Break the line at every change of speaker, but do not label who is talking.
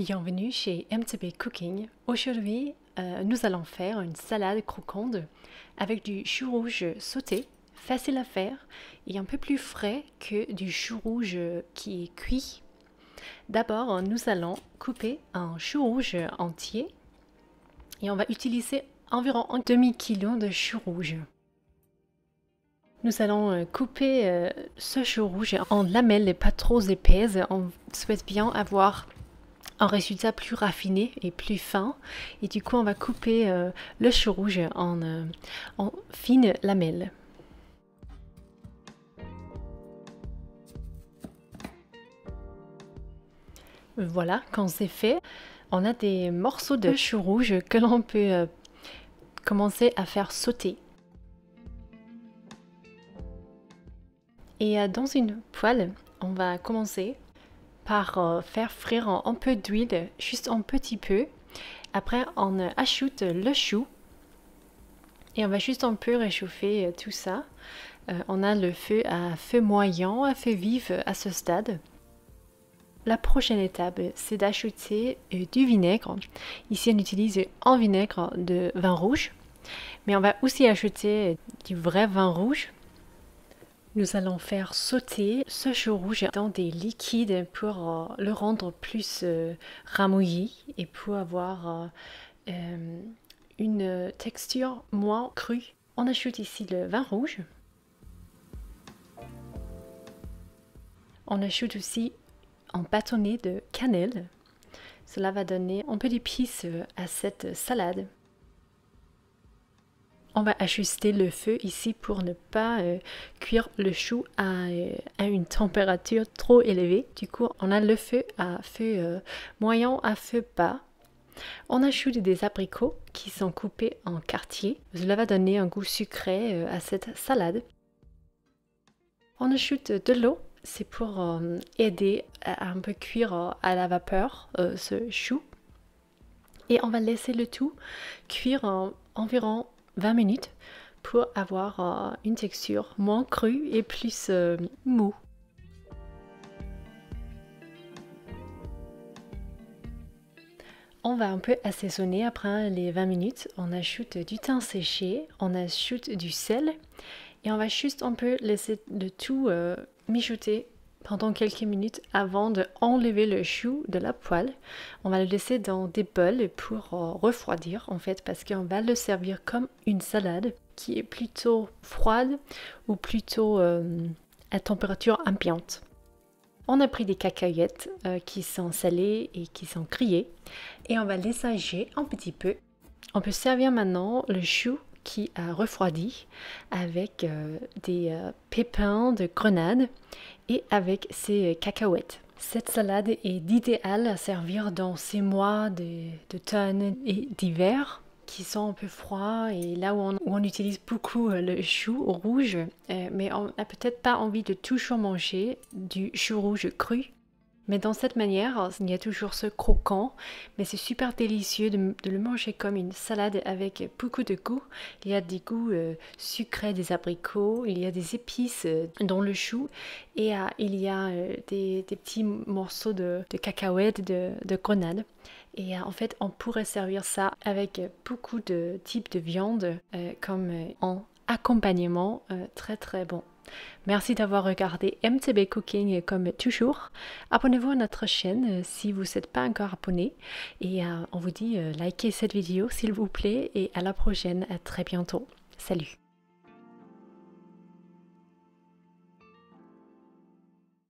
Bienvenue chez MTB Cooking. Aujourd'hui, euh, nous allons faire une salade croquante avec du chou rouge sauté, facile à faire et un peu plus frais que du chou rouge qui est cuit. D'abord, nous allons couper un chou rouge entier et on va utiliser environ un demi-kilo de chou rouge. Nous allons euh, couper euh, ce chou rouge en lamelles pas trop épaisses. On souhaite bien avoir résultat plus raffiné et plus fin. Et du coup, on va couper euh, le chou rouge en, euh, en fines lamelles. Voilà, quand c'est fait, on a des morceaux de chou rouge que l'on peut euh, commencer à faire sauter. Et dans une poêle, on va commencer par euh, faire frire un peu d'huile, juste un petit peu. Après, on ajoute le chou et on va juste un peu réchauffer euh, tout ça. Euh, on a le feu à feu moyen, à feu vif à ce stade. La prochaine étape, c'est d'ajouter du vinaigre. Ici, on utilise un vinaigre de vin rouge, mais on va aussi ajouter du vrai vin rouge nous allons faire sauter ce chou rouge dans des liquides pour euh, le rendre plus euh, ramouilli et pour avoir euh, une texture moins crue. On ajoute ici le vin rouge. On ajoute aussi un bâtonnet de cannelle. Cela va donner un peu d'épices à cette salade on va ajuster le feu ici pour ne pas euh, cuire le chou euh, à, une température trop élevée. Du coup, on a le feu à feu euh, moyen à feu bas. On ajoute des abricots qui sont coupés en quartiers. Cela va donner un goût sucré à cette salade. On ajoute de l'eau. C'est pour aider à un peu cuire à la vapeur ce chou. Et on va laisser le tout cuire environ 20 minutes pour avoir euh, une texture moins crue et plus euh, mou. On va un peu assaisonner après les 20 minutes. On ajoute du thym séché, on ajoute du sel et on va juste un peu laisser le tout euh, mijoter pendant quelques minutes avant de enlever le chou de la poêle. On va le laisser dans des bols pour euh, refroidir en fait parce qu'on va le servir comme une salade qui est plutôt froide ou plutôt euh, à température ambiante. On a pris des cacahuètes euh, qui sont salées et qui sont grillées et on va les sager un petit peu. On peut servir maintenant le chou qui a refroidi avec euh, des euh, pépins de grenade et avec ses euh, cacahuètes. Cette salade est idéale à servir dans ces mois d'automne et d'hiver qui sont un peu froids et là où on, utilise beaucoup le chou rouge, mais on n'a peut-être pas envie de toujours manger du chou rouge cru. Mais dans cette manière, il y a toujours ce croquant, mais c'est super délicieux de, le manger comme une salade avec beaucoup de goût. Il y a des goûts euh, sucrés des abricots, il y a des épices euh, dans le chou et euh, il y a des, petits morceaux de, cacahuètes, de, de grenades. Et en fait, on pourrait servir ça avec beaucoup de types de viande, comme en accompagnement euh, très très bon. Merci d'avoir regardé MTB Cooking comme toujours. Abonnez-vous à notre chaîne euh, si vous n'êtes pas encore abonné. Et euh, on vous dit, likez cette vidéo s'il vous plaît et à la prochaine, à très bientôt. Salut